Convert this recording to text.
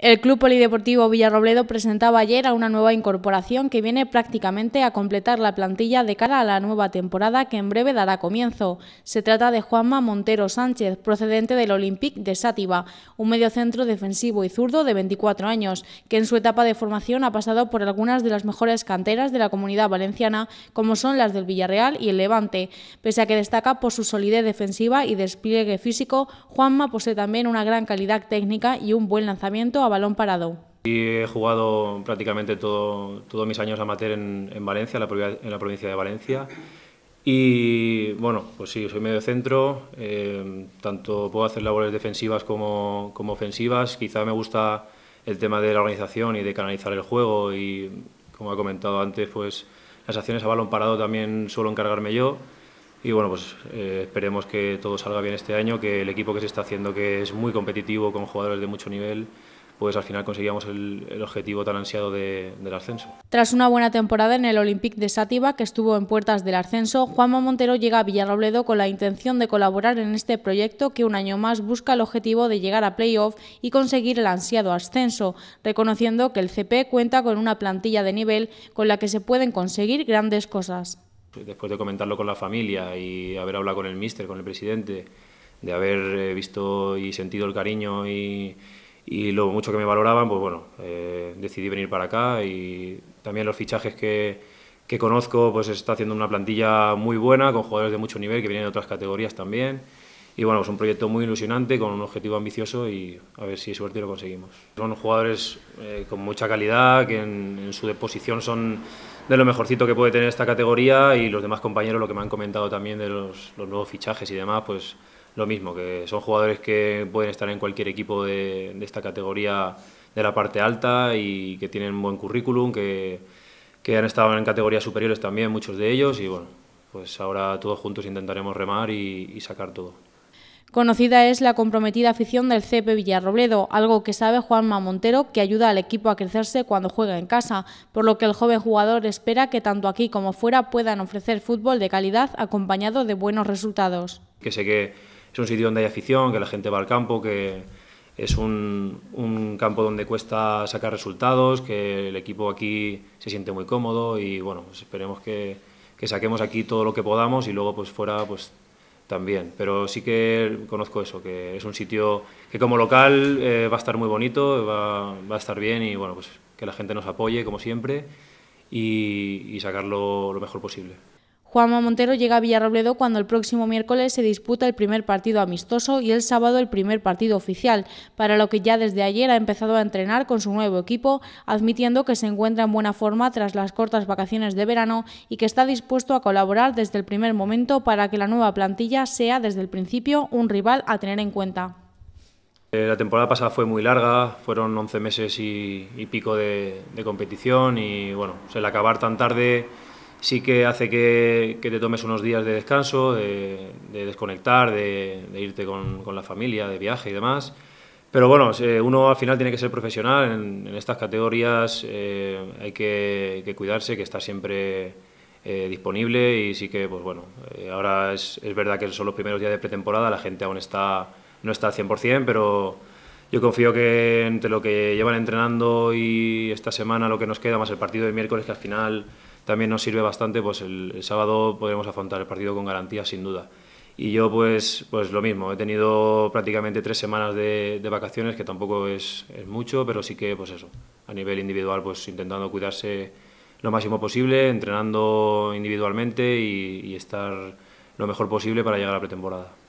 El Club Polideportivo Villarrobledo presentaba ayer a una nueva incorporación que viene prácticamente a completar la plantilla de cara a la nueva temporada que en breve dará comienzo. Se trata de Juanma Montero Sánchez, procedente del Olympique de Sátiva, un mediocentro defensivo y zurdo de 24 años, que en su etapa de formación ha pasado por algunas de las mejores canteras de la comunidad valenciana, como son las del Villarreal y el Levante. Pese a que destaca por su solidez defensiva y despliegue físico, Juanma posee también una gran calidad técnica y un buen lanzamiento a balón parado. he jugado prácticamente todos mis años amateur en, en Valencia, en la provincia de Valencia. Y bueno, pues sí, soy medio centro, eh, tanto puedo hacer labores defensivas como, ofensivas. Quizá me gusta el tema de la organización y de canalizar el juego y, como he comentado antes, pues las acciones a balón parado también suelo encargarme yo. Y bueno, pues eh, esperemos que todo salga bien este año, que el equipo que se está haciendo, que es muy competitivo con jugadores de mucho nivel, pues al final conseguíamos el, objetivo tan ansiado del ascenso. Tras una buena temporada en el Olympique de Sátiva, que estuvo en puertas del ascenso, Juanma Montero llega a Villarrobledo con la intención de colaborar en este proyecto que un año más busca el objetivo de llegar a playoff y conseguir el ansiado ascenso, reconociendo que el CP cuenta con una plantilla de nivel con la que se pueden conseguir grandes cosas. Después de comentarlo con la familia y haber hablado con el míster, con el presidente, de haber eh, visto y sentido el cariño y y lo mucho que me valoraban, pues bueno, eh, decidí venir para acá y también los fichajes que, que conozco, pues está haciendo una plantilla muy buena, con jugadores de mucho nivel que vienen de otras categorías también. Y bueno, es pues un proyecto muy ilusionante, con un objetivo ambicioso y a ver si suerte lo conseguimos. Son jugadores eh, con mucha calidad, que en, en, su deposición son de lo mejorcito que puede tener esta categoría y los demás compañeros, lo que me han comentado también de los, los nuevos fichajes y demás, pues lo mismo, que son jugadores que pueden estar en cualquier equipo de, esta categoría de la parte alta y que tienen buen currículum, que, que, han estado en categorías superiores también, muchos de ellos, y bueno, pues ahora todos juntos intentaremos remar y, sacar todo. Conocida es la comprometida afición del CP Villarrobledo, algo que sabe Juanma Montero que ayuda al equipo a crecerse cuando juega en casa, por lo que el joven jugador espera que tanto aquí como fuera puedan ofrecer fútbol de calidad acompañado de buenos resultados. Que sé que es un sitio donde hay afición, que la gente va al campo, que es un, campo donde cuesta sacar resultados, que el equipo aquí se siente muy cómodo y bueno, pues esperemos que, saquemos aquí todo lo que podamos y luego pues fuera pues también. Pero sí que conozco eso, que es un sitio que como local eh, va a estar muy bonito, va, a estar bien y bueno, pues que la gente nos apoye como siempre y sacarlo lo mejor posible. Juanma Montero llega a Villarrobledo cuando el próximo miércoles se disputa el primer partido amistoso y el sábado el primer partido oficial, para lo que ya desde ayer ha empezado a entrenar con su nuevo equipo, admitiendo que se encuentra en buena forma tras las cortas vacaciones de verano y que está dispuesto a colaborar desde el primer momento para que la nueva plantilla sea desde el principio un rival a tener en cuenta. Eh, la temporada pasada fue muy larga, fueron 11 meses y, pico de, competición y bueno, el acabar tan tarde sí que hace que, te tomes unos días de descanso, de, desconectar, de, irte con, la familia, de viaje y demás. Pero bueno, uno al final tiene que ser profesional, en, estas categorías eh, hay que, cuidarse, que está siempre eh, disponible y sí que, pues bueno, eh, ahora es, verdad que son los primeros días de pretemporada, la gente aún está, no está al 100%, pero yo confío que entre lo que llevan entrenando y esta semana lo que nos queda, más el partido de miércoles, que al final también nos sirve bastante, pues el, sábado podremos afrontar el partido con garantía sin duda. Y yo pues, pues lo mismo, he tenido prácticamente tres semanas de, vacaciones, que tampoco es, mucho, pero sí que pues eso, a nivel individual pues intentando cuidarse lo máximo posible, entrenando individualmente y, y estar lo mejor posible para llegar a la pretemporada.